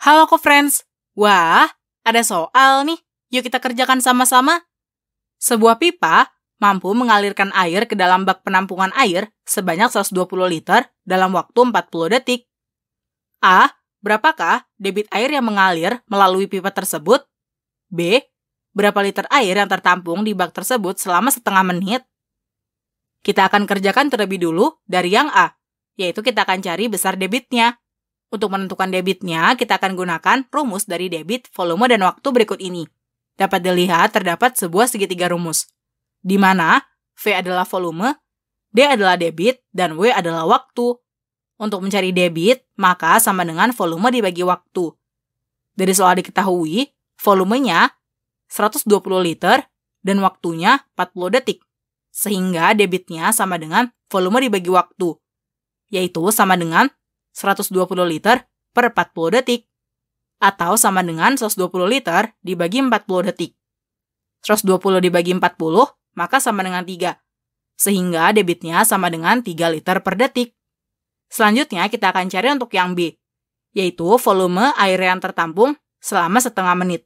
Halo ko friends. Wah, ada soal nih. Yuk kita kerjakan sama-sama. Sebuah pipa mampu mengalirkan air ke dalam bak penampungan air sebanyak 120 liter dalam waktu 40 detik. A. Berapakah debit air yang mengalir melalui pipa tersebut? B. Berapa liter air yang tertampung di bak tersebut selama setengah menit? Kita akan kerjakan terlebih dulu dari yang A, yaitu kita akan cari besar debitnya. Untuk menentukan debitnya, kita akan gunakan rumus dari debit, volume, dan waktu berikut ini. Dapat dilihat terdapat sebuah segitiga rumus, di mana V adalah volume, D adalah debit, dan W adalah waktu. Untuk mencari debit, maka sama dengan volume dibagi waktu. Dari soal diketahui, volumenya 120 liter dan waktunya 40 detik. Sehingga debitnya sama dengan volume dibagi waktu, yaitu sama dengan 120 liter per 40 detik atau sama dengan 120 liter dibagi 40 detik. 120 dibagi 40 maka sama dengan 3, sehingga debitnya sama dengan 3 liter per detik. Selanjutnya kita akan cari untuk yang B, yaitu volume air yang tertampung selama setengah menit.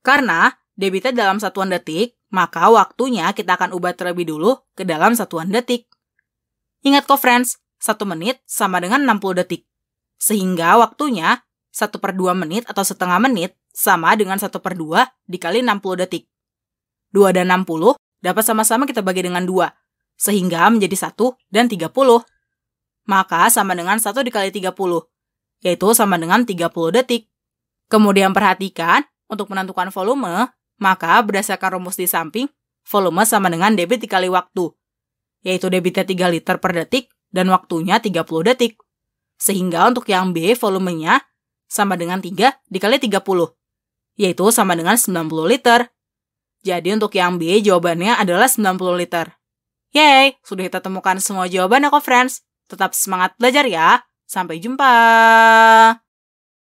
Karena debitnya dalam satuan detik, maka waktunya kita akan ubah terlebih dulu ke dalam satuan detik. Ingat kok friends, 1 menit sama dengan 60 detik. Sehingga waktunya 1 per 2 menit atau setengah menit sama dengan 1 per 2 dikali 60 detik. 2 dan 60 dapat sama-sama kita bagi dengan 2, sehingga menjadi 1 dan 30. Maka sama dengan 1 dikali 30, yaitu sama dengan 30 detik. Kemudian perhatikan, untuk menentukan volume, maka berdasarkan rumus di samping, volume sama dengan debit dikali waktu, yaitu debitnya 3 liter per detik dan waktunya 30 detik. Sehingga untuk yang B volumenya sama dengan 3 dikali 30, yaitu sama dengan 90 liter. Jadi untuk yang B jawabannya adalah 90 liter. Yeay, sudah kita temukan semua jawabannya kok friends. Tetap semangat belajar ya. Sampai jumpa.